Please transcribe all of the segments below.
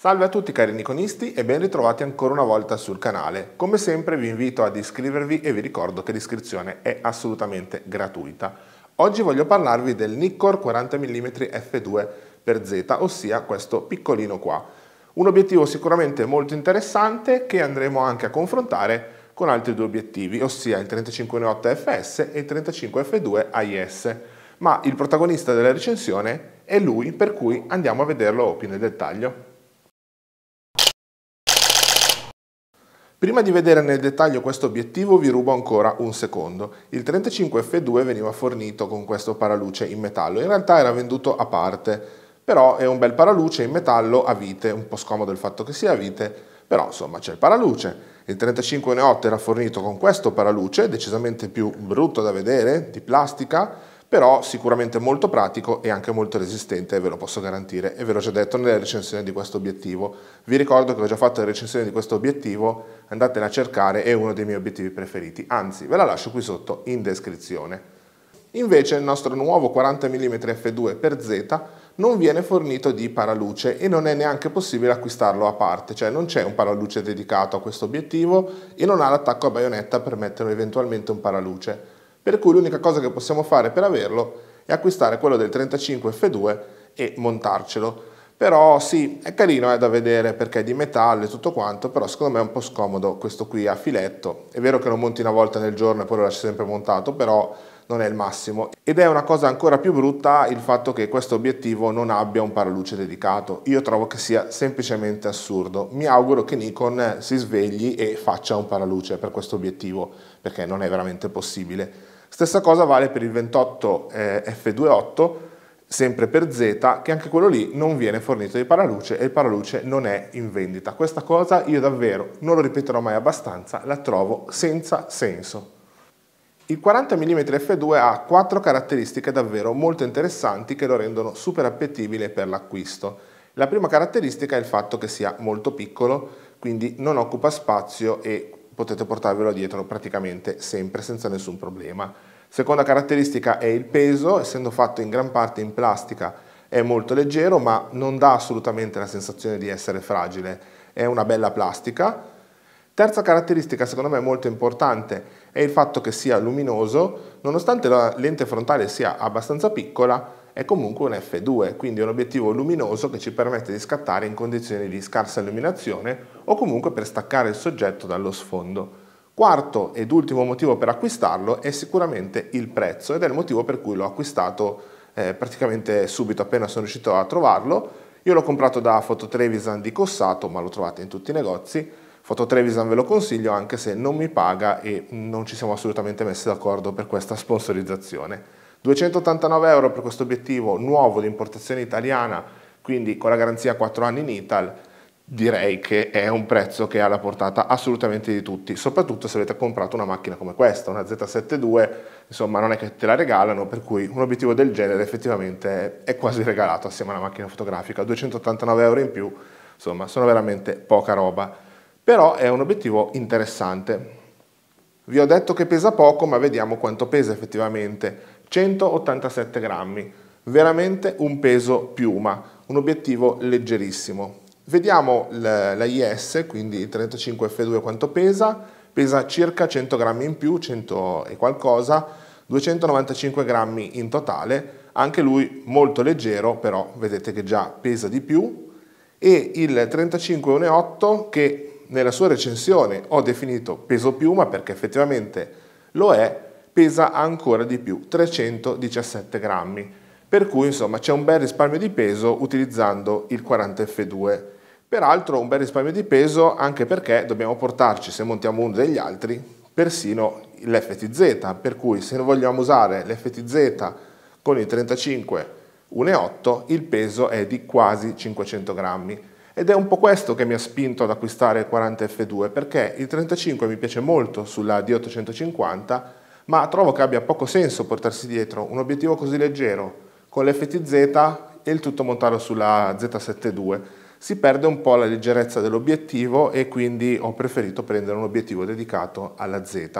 Salve a tutti cari Nikonisti e ben ritrovati ancora una volta sul canale. Come sempre vi invito ad iscrivervi e vi ricordo che l'iscrizione è assolutamente gratuita. Oggi voglio parlarvi del Nikkor 40mm f2 per Z, ossia questo piccolino qua. Un obiettivo sicuramente molto interessante che andremo anche a confrontare con altri due obiettivi, ossia il 35-8 FS e il 35F2 AIS. Ma il protagonista della recensione è lui, per cui andiamo a vederlo più nel dettaglio. Prima di vedere nel dettaglio questo obiettivo vi rubo ancora un secondo. Il 35F2 veniva fornito con questo paraluce in metallo, in realtà era venduto a parte, però è un bel paraluce in metallo a vite, un po' scomodo il fatto che sia a vite, però insomma c'è il paraluce. Il 35N8 era fornito con questo paraluce, decisamente più brutto da vedere, di plastica, però sicuramente molto pratico e anche molto resistente, ve lo posso garantire, e ve l'ho già detto nella recensione di questo obiettivo. Vi ricordo che ho già fatto le recensione di questo obiettivo, andatela a cercare, è uno dei miei obiettivi preferiti, anzi ve la lascio qui sotto in descrizione. Invece il nostro nuovo 40 mm f2 per Z non viene fornito di paraluce e non è neanche possibile acquistarlo a parte, cioè non c'è un paraluce dedicato a questo obiettivo e non ha l'attacco a baionetta per metterlo eventualmente un paraluce per cui l'unica cosa che possiamo fare per averlo è acquistare quello del 35 F2 e montarcelo. Però sì, è carino eh, da vedere perché è di metallo e tutto quanto, però secondo me è un po' scomodo questo qui a filetto. È vero che lo monti una volta nel giorno e poi lo lasci sempre montato, però non è il massimo. Ed è una cosa ancora più brutta il fatto che questo obiettivo non abbia un paraluce dedicato. Io trovo che sia semplicemente assurdo. Mi auguro che Nikon si svegli e faccia un paraluce per questo obiettivo, perché non è veramente possibile. Stessa cosa vale per il 28F28, eh, sempre per Z, che anche quello lì non viene fornito di paraluce e il paraluce non è in vendita. Questa cosa io davvero, non lo ripeterò mai abbastanza, la trovo senza senso. Il 40 mm f2 ha quattro caratteristiche davvero molto interessanti che lo rendono super appetibile per l'acquisto. La prima caratteristica è il fatto che sia molto piccolo, quindi non occupa spazio e potete portarvelo dietro praticamente sempre senza nessun problema. Seconda caratteristica è il peso, essendo fatto in gran parte in plastica è molto leggero ma non dà assolutamente la sensazione di essere fragile, è una bella plastica. Terza caratteristica secondo me molto importante è il fatto che sia luminoso, nonostante la lente frontale sia abbastanza piccola, è comunque un F2, quindi un obiettivo luminoso che ci permette di scattare in condizioni di scarsa illuminazione o comunque per staccare il soggetto dallo sfondo. Quarto ed ultimo motivo per acquistarlo è sicuramente il prezzo ed è il motivo per cui l'ho acquistato eh, praticamente subito appena sono riuscito a trovarlo. Io l'ho comprato da Fototrevisan di Cossato, ma lo trovate in tutti i negozi. Fototrevisan ve lo consiglio anche se non mi paga e non ci siamo assolutamente messi d'accordo per questa sponsorizzazione. 289 euro per questo obiettivo nuovo di importazione italiana, quindi con la garanzia 4 anni in Ital, direi che è un prezzo che ha la portata assolutamente di tutti, soprattutto se avete comprato una macchina come questa, una Z72, insomma non è che te la regalano, per cui un obiettivo del genere effettivamente è quasi regalato assieme alla macchina fotografica, 289 euro in più, insomma sono veramente poca roba, però è un obiettivo interessante. Vi ho detto che pesa poco, ma vediamo quanto pesa effettivamente. 187 grammi, veramente un peso piuma, un obiettivo leggerissimo. Vediamo l'AIS, quindi il 35F2 quanto pesa, pesa circa 100 grammi in più, 100 e qualcosa, 295 grammi in totale, anche lui molto leggero, però vedete che già pesa di più, e il 3518 che nella sua recensione ho definito peso piuma perché effettivamente lo è, pesa ancora di più, 317 grammi. Per cui insomma c'è un bel risparmio di peso utilizzando il 40F2. Peraltro un bel risparmio di peso anche perché dobbiamo portarci, se montiamo uno degli altri, persino l'FTZ, per cui se vogliamo usare l'FTZ con il 35 1,8 il peso è di quasi 500 grammi. Ed è un po' questo che mi ha spinto ad acquistare il 40F2 perché il 35 mi piace molto sulla D850 ma trovo che abbia poco senso portarsi dietro un obiettivo così leggero con l'FTZ e il tutto montato sulla Z72. Si perde un po' la leggerezza dell'obiettivo e quindi ho preferito prendere un obiettivo dedicato alla Z.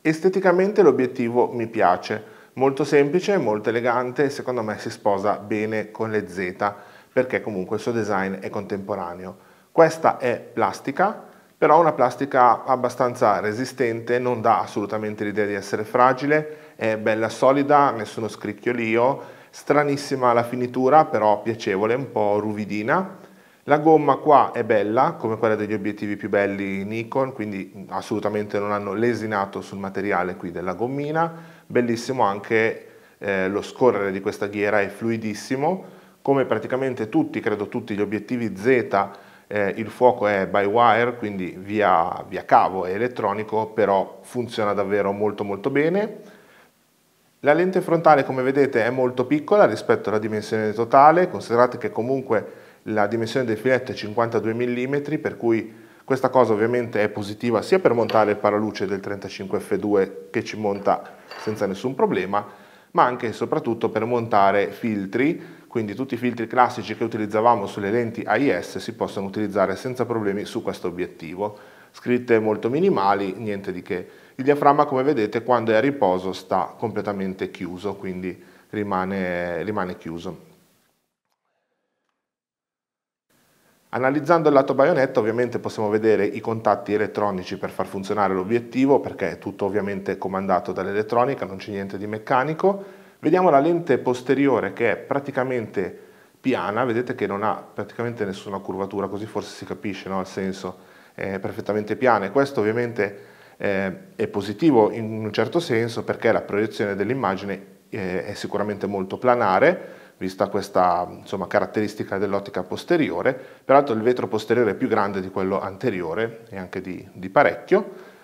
Esteticamente l'obiettivo mi piace, molto semplice, molto elegante e secondo me si sposa bene con le Z perché comunque il suo design è contemporaneo. Questa è plastica, però una plastica abbastanza resistente, non dà assolutamente l'idea di essere fragile, è bella solida, nessuno scricchiolio, stranissima la finitura, però piacevole, un po' ruvidina. La gomma qua è bella, come quella degli obiettivi più belli Nikon, quindi assolutamente non hanno lesinato sul materiale qui della gommina. Bellissimo anche eh, lo scorrere di questa ghiera, è fluidissimo, come praticamente tutti, credo tutti gli obiettivi Z eh, il fuoco è by wire, quindi via, via cavo, è elettronico, però funziona davvero molto molto bene. La lente frontale come vedete è molto piccola rispetto alla dimensione totale, considerate che comunque la dimensione del filetto è 52 mm, per cui questa cosa ovviamente è positiva sia per montare il paraluce del 35F2 che ci monta senza nessun problema, ma anche e soprattutto per montare filtri quindi tutti i filtri classici che utilizzavamo sulle lenti AIS si possono utilizzare senza problemi su questo obiettivo. Scritte molto minimali, niente di che. Il diaframma come vedete quando è a riposo sta completamente chiuso, quindi rimane, rimane chiuso. Analizzando il lato baionetta ovviamente possiamo vedere i contatti elettronici per far funzionare l'obiettivo perché è tutto ovviamente comandato dall'elettronica, non c'è niente di meccanico Vediamo la lente posteriore che è praticamente piana, vedete che non ha praticamente nessuna curvatura, così forse si capisce no? il senso, è perfettamente piana e questo ovviamente eh, è positivo in un certo senso perché la proiezione dell'immagine eh, è sicuramente molto planare, vista questa insomma, caratteristica dell'ottica posteriore, peraltro il vetro posteriore è più grande di quello anteriore e anche di, di parecchio,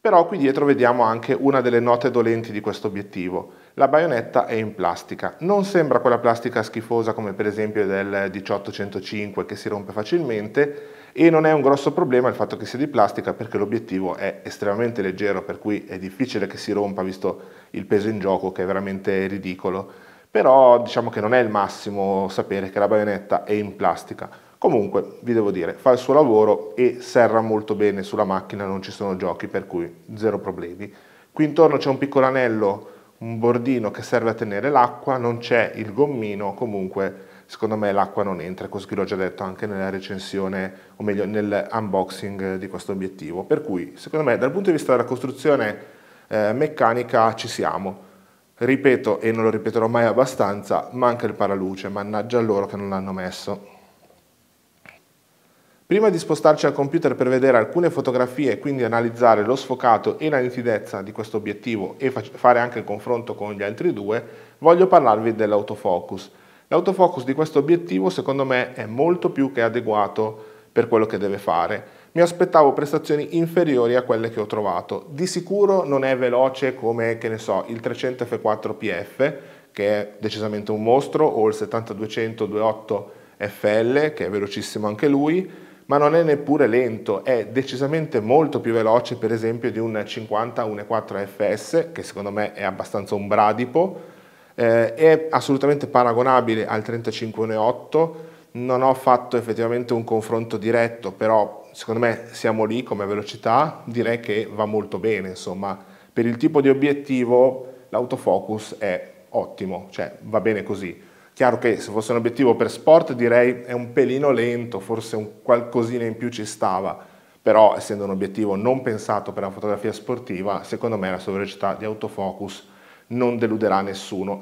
però qui dietro vediamo anche una delle note dolenti di questo obiettivo, la baionetta è in plastica, non sembra quella plastica schifosa come per esempio del 1805 che si rompe facilmente e non è un grosso problema il fatto che sia di plastica perché l'obiettivo è estremamente leggero per cui è difficile che si rompa visto il peso in gioco che è veramente ridicolo però diciamo che non è il massimo sapere che la baionetta è in plastica. Comunque, vi devo dire, fa il suo lavoro e serra molto bene sulla macchina, non ci sono giochi, per cui zero problemi. Qui intorno c'è un piccolo anello un bordino che serve a tenere l'acqua, non c'è il gommino, comunque secondo me l'acqua non entra, così l'ho già detto anche nella recensione, o meglio nell'unboxing di questo obiettivo. Per cui secondo me dal punto di vista della costruzione eh, meccanica ci siamo. Ripeto, e non lo ripeterò mai abbastanza, manca il paraluce, mannaggia loro che non l'hanno messo. Prima di spostarci al computer per vedere alcune fotografie e quindi analizzare lo sfocato e la nitidezza di questo obiettivo e fare anche il confronto con gli altri due, voglio parlarvi dell'autofocus. L'autofocus di questo obiettivo secondo me è molto più che adeguato per quello che deve fare. Mi aspettavo prestazioni inferiori a quelle che ho trovato. Di sicuro non è veloce come, che ne so, il 300 F4 PF, che è decisamente un mostro, o il 7200 28 FL, che è velocissimo anche lui, ma non è neppure lento, è decisamente molto più veloce per esempio di un 50 1.4 FS, che secondo me è abbastanza un bradipo, eh, è assolutamente paragonabile al 35 1.8, non ho fatto effettivamente un confronto diretto, però secondo me siamo lì come velocità, direi che va molto bene, insomma, per il tipo di obiettivo l'autofocus è ottimo, cioè va bene così. Chiaro che se fosse un obiettivo per sport direi è un pelino lento, forse un qualcosina in più ci stava, però essendo un obiettivo non pensato per la fotografia sportiva, secondo me la sua velocità di autofocus non deluderà nessuno.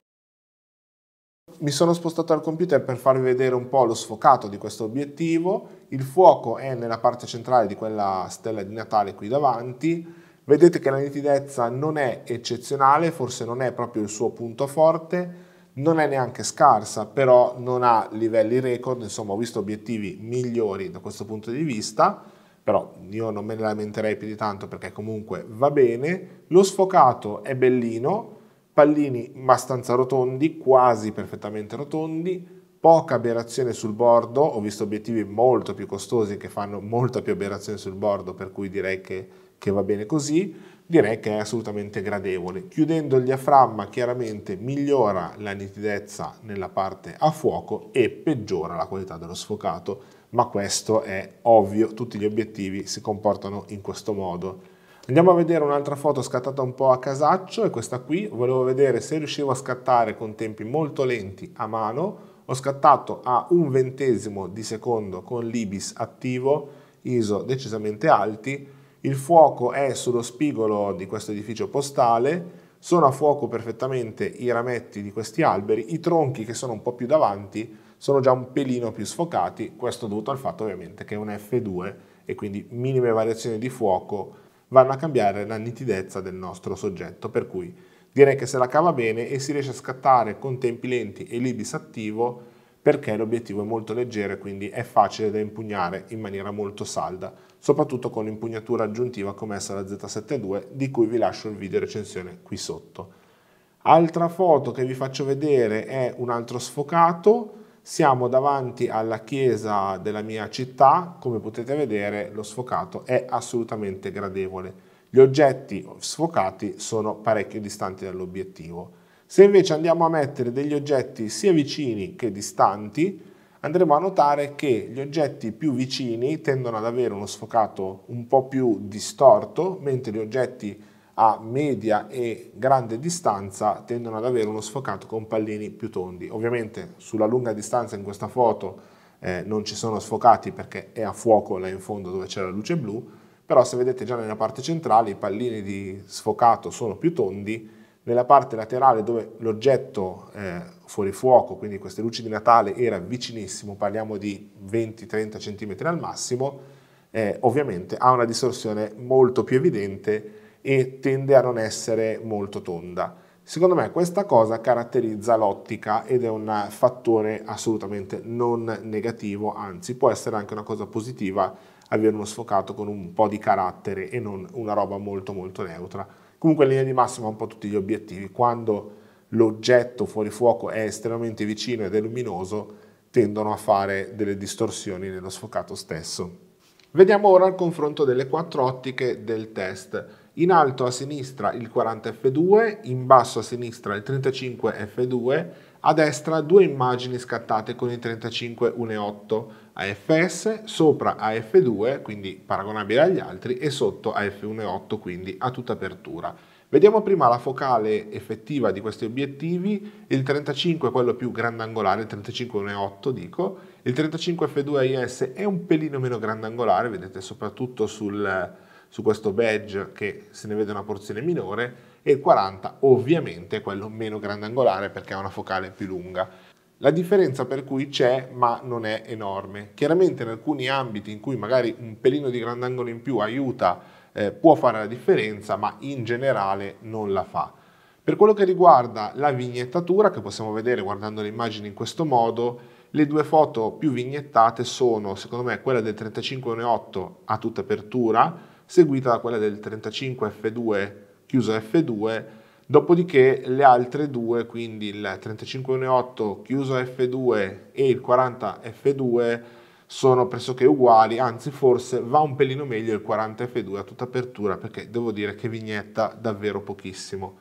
Mi sono spostato al computer per farvi vedere un po' lo sfocato di questo obiettivo, il fuoco è nella parte centrale di quella stella di Natale qui davanti, vedete che la nitidezza non è eccezionale, forse non è proprio il suo punto forte, non è neanche scarsa, però non ha livelli record, insomma ho visto obiettivi migliori da questo punto di vista, però io non me ne lamenterei più di tanto perché comunque va bene. Lo sfocato è bellino, pallini abbastanza rotondi, quasi perfettamente rotondi, poca aberrazione sul bordo, ho visto obiettivi molto più costosi che fanno molta più aberrazione sul bordo, per cui direi che, che va bene così direi che è assolutamente gradevole. Chiudendo il diaframma chiaramente migliora la nitidezza nella parte a fuoco e peggiora la qualità dello sfocato, ma questo è ovvio, tutti gli obiettivi si comportano in questo modo. Andiamo a vedere un'altra foto scattata un po' a casaccio, è questa qui, volevo vedere se riuscivo a scattare con tempi molto lenti a mano, ho scattato a un ventesimo di secondo con l'Ibis attivo, ISO decisamente alti, il fuoco è sullo spigolo di questo edificio postale, sono a fuoco perfettamente i rametti di questi alberi, i tronchi che sono un po' più davanti sono già un pelino più sfocati, questo dovuto al fatto ovviamente che è un F2 e quindi minime variazioni di fuoco vanno a cambiare la nitidezza del nostro soggetto, per cui direi che se la cava bene e si riesce a scattare con tempi lenti e l'ibis attivo perché l'obiettivo è molto leggero e quindi è facile da impugnare in maniera molto salda, soprattutto con impugnatura aggiuntiva come essa la Z72 di cui vi lascio il video recensione qui sotto. Altra foto che vi faccio vedere è un altro sfocato, siamo davanti alla chiesa della mia città, come potete vedere lo sfocato è assolutamente gradevole. Gli oggetti sfocati sono parecchio distanti dall'obiettivo. Se invece andiamo a mettere degli oggetti sia vicini che distanti, andremo a notare che gli oggetti più vicini tendono ad avere uno sfocato un po' più distorto, mentre gli oggetti a media e grande distanza tendono ad avere uno sfocato con pallini più tondi. Ovviamente sulla lunga distanza in questa foto eh, non ci sono sfocati perché è a fuoco là in fondo dove c'è la luce blu, però se vedete già nella parte centrale i pallini di sfocato sono più tondi nella parte laterale dove l'oggetto eh, fuori fuoco, quindi queste luci di Natale, era vicinissimo, parliamo di 20-30 cm al massimo, eh, ovviamente ha una distorsione molto più evidente e tende a non essere molto tonda. Secondo me questa cosa caratterizza l'ottica ed è un fattore assolutamente non negativo, anzi può essere anche una cosa positiva avere uno sfocato con un po' di carattere e non una roba molto molto neutra. Comunque in linea di massima un po' tutti gli obiettivi. Quando l'oggetto fuori fuoco è estremamente vicino ed è luminoso, tendono a fare delle distorsioni nello sfocato stesso. Vediamo ora il confronto delle quattro ottiche del test. In alto a sinistra il 40f2, in basso a sinistra il 35f2, a destra due immagini scattate con il 35 1.8 AFS, sopra AF2, quindi paragonabile agli altri, e sotto AF1,8, quindi a tutta apertura. Vediamo prima la focale effettiva di questi obiettivi, il 35 è quello più grandangolare, il 35,8 dico, il 35F2IS è un pelino meno grandangolare, vedete soprattutto sul, su questo badge che se ne vede una porzione minore, e il 40 ovviamente è quello meno grandangolare perché ha una focale più lunga. La differenza per cui c'è ma non è enorme. Chiaramente in alcuni ambiti in cui magari un pelino di grandangolo in più aiuta eh, può fare la differenza ma in generale non la fa. Per quello che riguarda la vignettatura che possiamo vedere guardando le immagini in questo modo le due foto più vignettate sono secondo me quella del 35 35.8 a tutta apertura seguita da quella del 35 F2 chiuso F2 Dopodiché le altre due, quindi il 35N8 chiuso a F2 e il 40F2 sono pressoché uguali, anzi forse va un pelino meglio il 40F2 a tutta apertura perché devo dire che vignetta davvero pochissimo.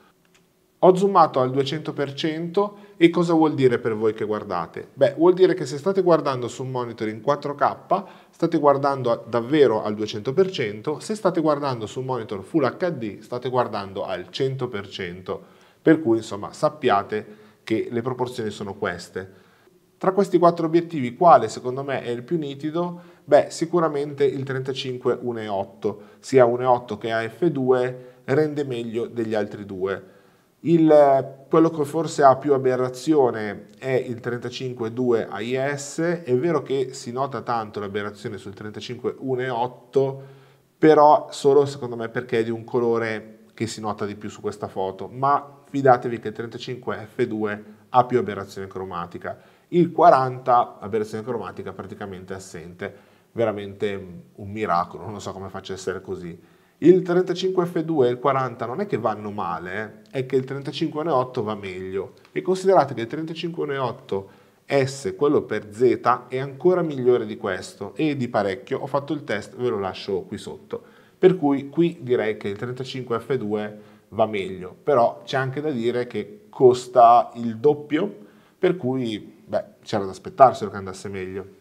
Ho zoomato al 200% e cosa vuol dire per voi che guardate? Beh, vuol dire che se state guardando su un monitor in 4K, state guardando davvero al 200%, se state guardando su un monitor Full HD, state guardando al 100%, per cui insomma sappiate che le proporzioni sono queste. Tra questi quattro obiettivi, quale secondo me è il più nitido? Beh, sicuramente il 35 1.8, sia 1.8 che AF2 rende meglio degli altri due il, quello che forse ha più aberrazione è il 35.2 AIS, è vero che si nota tanto l'aberrazione sul 35.1.8, però solo secondo me perché è di un colore che si nota di più su questa foto, ma fidatevi che il 35F2 ha più aberrazione cromatica, il 40 aberrazione cromatica praticamente assente, veramente un miracolo, non so come faccia a essere così. Il 35F2 e il 40 non è che vanno male, eh? è che il 35N8 va meglio. E considerate che il 35N8 S, quello per Z, è ancora migliore di questo e di parecchio. Ho fatto il test, ve lo lascio qui sotto. Per cui qui direi che il 35F2 va meglio, però c'è anche da dire che costa il doppio, per cui beh, c'era da aspettarselo che andasse meglio.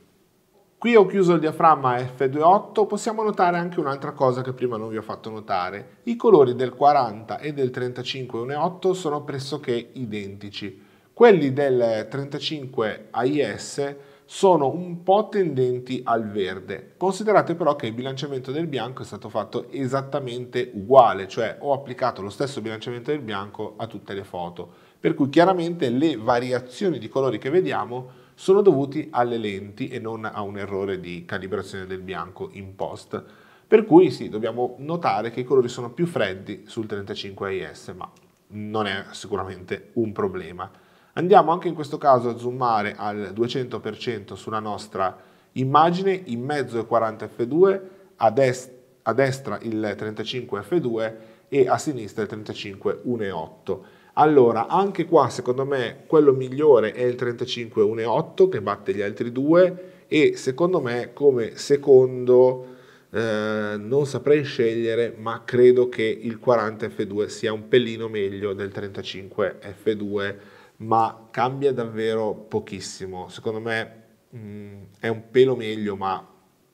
Qui ho chiuso il diaframma F28, possiamo notare anche un'altra cosa che prima non vi ho fatto notare. I colori del 40 e del 35 1.8 sono pressoché identici. Quelli del 35 AIS sono un po' tendenti al verde. Considerate però che il bilanciamento del bianco è stato fatto esattamente uguale, cioè ho applicato lo stesso bilanciamento del bianco a tutte le foto, per cui chiaramente le variazioni di colori che vediamo sono dovuti alle lenti e non a un errore di calibrazione del bianco in post. Per cui sì, dobbiamo notare che i colori sono più freddi sul 35IS, ma non è sicuramente un problema. Andiamo anche in questo caso a zoomare al 200% sulla nostra immagine, in mezzo il 40F2, a, dest a destra il 35F2 e a sinistra il 35 1.8. Allora, anche qua secondo me quello migliore è il 35 1.8 che batte gli altri due e secondo me come secondo eh, non saprei scegliere ma credo che il 40 F2 sia un pelino meglio del 35 F2 ma cambia davvero pochissimo. Secondo me mh, mm, è un pelo meglio ma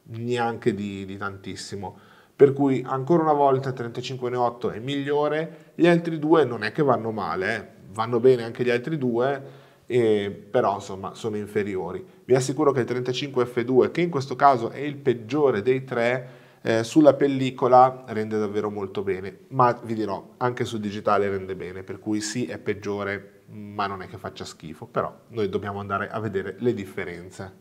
neanche di, di tantissimo per cui ancora una volta 35,8 è migliore, gli altri due non è che vanno male, eh. vanno bene anche gli altri due, eh, però insomma sono inferiori. Vi assicuro che il 35F2, che in questo caso è il peggiore dei tre, eh, sulla pellicola rende davvero molto bene, ma vi dirò, anche sul digitale rende bene, per cui sì è peggiore, ma non è che faccia schifo, però noi dobbiamo andare a vedere le differenze.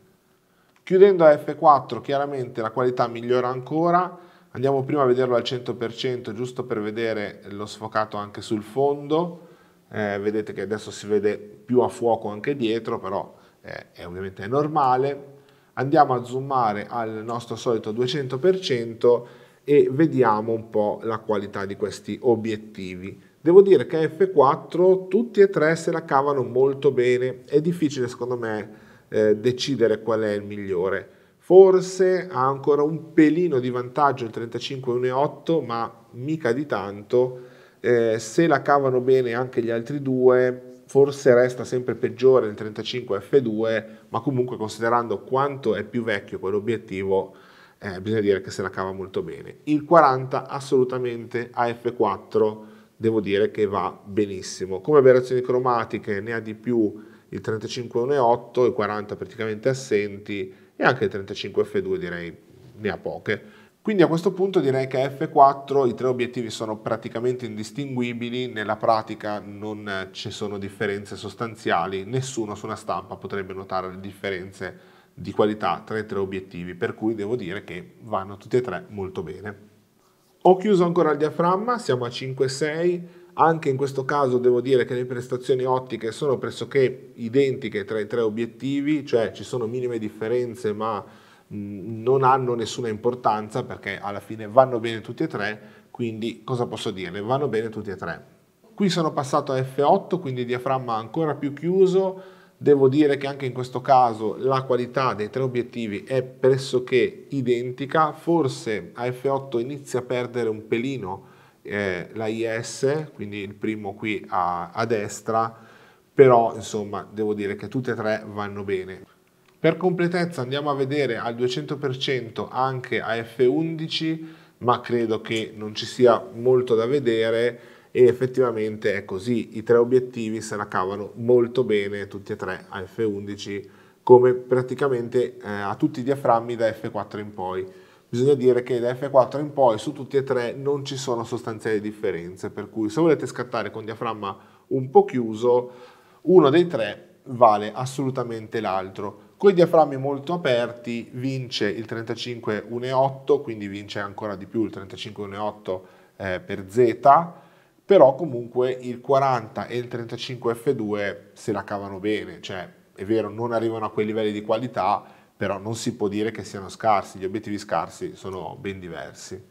Chiudendo a F4, chiaramente la qualità migliora ancora, Andiamo prima a vederlo al 100%, giusto per vedere lo sfocato anche sul fondo. Eh, vedete che adesso si vede più a fuoco anche dietro, però eh, è ovviamente normale. Andiamo a zoomare al nostro solito 200% e vediamo un po' la qualità di questi obiettivi. Devo dire che a F4 tutti e tre se la cavano molto bene, è difficile secondo me eh, decidere qual è il migliore forse ha ancora un pelino di vantaggio il 35-1,8 ma mica di tanto eh, se la cavano bene anche gli altri due forse resta sempre peggiore il 35 F2 ma comunque considerando quanto è più vecchio quell'obiettivo eh, bisogna dire che se la cava molto bene il 40 assolutamente a F4 devo dire che va benissimo come aberrazioni cromatiche ne ha di più il 35 1.8 e 40 praticamente assenti e anche il 35F2 direi ne ha poche. Quindi a questo punto direi che F4 i tre obiettivi sono praticamente indistinguibili, nella pratica non ci sono differenze sostanziali, nessuno su una stampa potrebbe notare le differenze di qualità tra i tre obiettivi, per cui devo dire che vanno tutti e tre molto bene. Ho chiuso ancora il diaframma, siamo a 5,6 anche in questo caso devo dire che le prestazioni ottiche sono pressoché identiche tra i tre obiettivi, cioè ci sono minime differenze ma non hanno nessuna importanza perché alla fine vanno bene tutti e tre, quindi cosa posso dirle? Vanno bene tutti e tre. Qui sono passato a F8, quindi diaframma ancora più chiuso, Devo dire che anche in questo caso la qualità dei tre obiettivi è pressoché identica, forse a F8 inizia a perdere un pelino eh, IS, quindi il primo qui a, a destra, però insomma devo dire che tutte e tre vanno bene. Per completezza andiamo a vedere al 200% anche AF11, ma credo che non ci sia molto da vedere e effettivamente è così, i tre obiettivi se la cavano molto bene tutti e tre a F11 come praticamente eh, a tutti i diaframmi da F4 in poi bisogna dire che da F4 in poi su tutti e tre non ci sono sostanziali differenze, per cui se volete scattare con diaframma un po' chiuso, uno dei tre vale assolutamente l'altro. Con i diaframmi molto aperti vince il 35 1,8, quindi vince ancora di più il 35 1,8 eh, per Z, però comunque il 40 e il 35 F2 se la cavano bene, cioè è vero non arrivano a quei livelli di qualità, però non si può dire che siano scarsi, gli obiettivi scarsi sono ben diversi.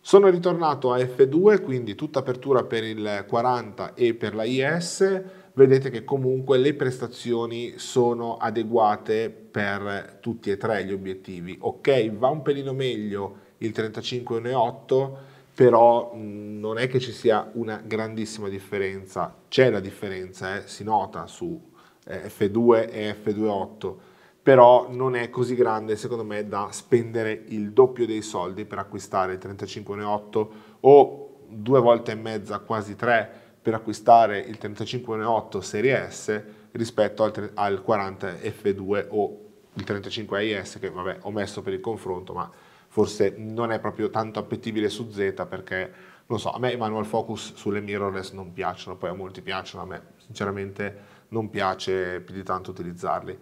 Sono ritornato a F2, quindi tutta apertura per il 40 e per la IS, vedete che comunque le prestazioni sono adeguate per tutti e tre gli obiettivi. Ok, va un pelino meglio il 35-1.8, però mm, non è che ci sia una grandissima differenza, c'è la differenza, eh? si nota su eh, F2 e F2.8, però non è così grande secondo me da spendere il doppio dei soldi per acquistare il 35,8 o due volte e mezza, quasi tre, per acquistare il 35,8 serie S rispetto al, al 40 F2 o il 35 AIS che vabbè ho messo per il confronto ma forse non è proprio tanto appetibile su Z perché non so, a me i manual focus sulle mirrorless non piacciono, poi a molti piacciono, a me sinceramente non piace più di tanto utilizzarli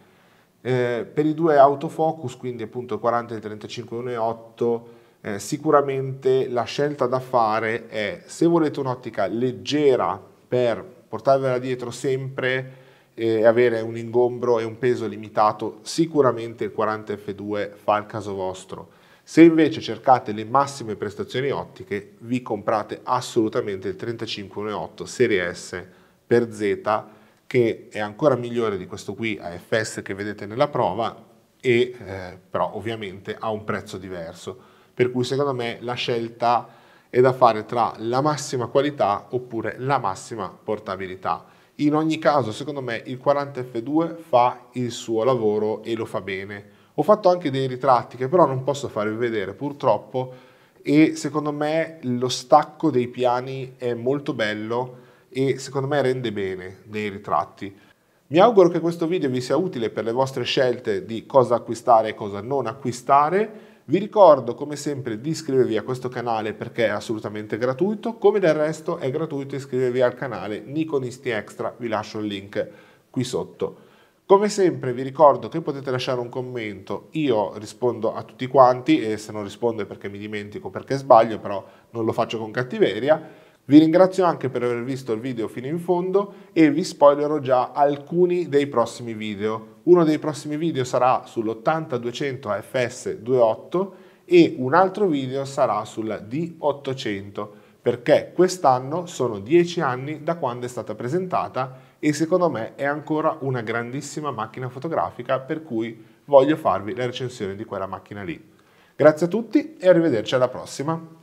eh, per i due autofocus, quindi appunto il 40 e il 35 1.8, eh, sicuramente la scelta da fare è se volete un'ottica leggera per portarvela dietro sempre eh, e avere un ingombro e un peso limitato, sicuramente il 40 F2 fa il caso vostro. Se invece cercate le massime prestazioni ottiche, vi comprate assolutamente il 3518 serie S per Z che è ancora migliore di questo qui AFS che vedete nella prova, e, eh, però ovviamente ha un prezzo diverso. Per cui secondo me la scelta è da fare tra la massima qualità oppure la massima portabilità. In ogni caso, secondo me, il 40F2 fa il suo lavoro e lo fa bene. Ho fatto anche dei ritratti che però non posso farvi vedere purtroppo e secondo me lo stacco dei piani è molto bello e secondo me rende bene nei ritratti. Mi auguro che questo video vi sia utile per le vostre scelte di cosa acquistare e cosa non acquistare. Vi ricordo come sempre di iscrivervi a questo canale perché è assolutamente gratuito, come del resto è gratuito iscrivervi al canale Nikonisti Extra, vi lascio il link qui sotto. Come sempre vi ricordo che potete lasciare un commento, io rispondo a tutti quanti e se non rispondo è perché mi dimentico, perché sbaglio, però non lo faccio con cattiveria. Vi ringrazio anche per aver visto il video fino in fondo e vi spoilerò già alcuni dei prossimi video. Uno dei prossimi video sarà sull'80200 200 AFS 28 e un altro video sarà sul D800 perché quest'anno sono 10 anni da quando è stata presentata e secondo me è ancora una grandissima macchina fotografica per cui voglio farvi la recensione di quella macchina lì. Grazie a tutti e arrivederci alla prossima!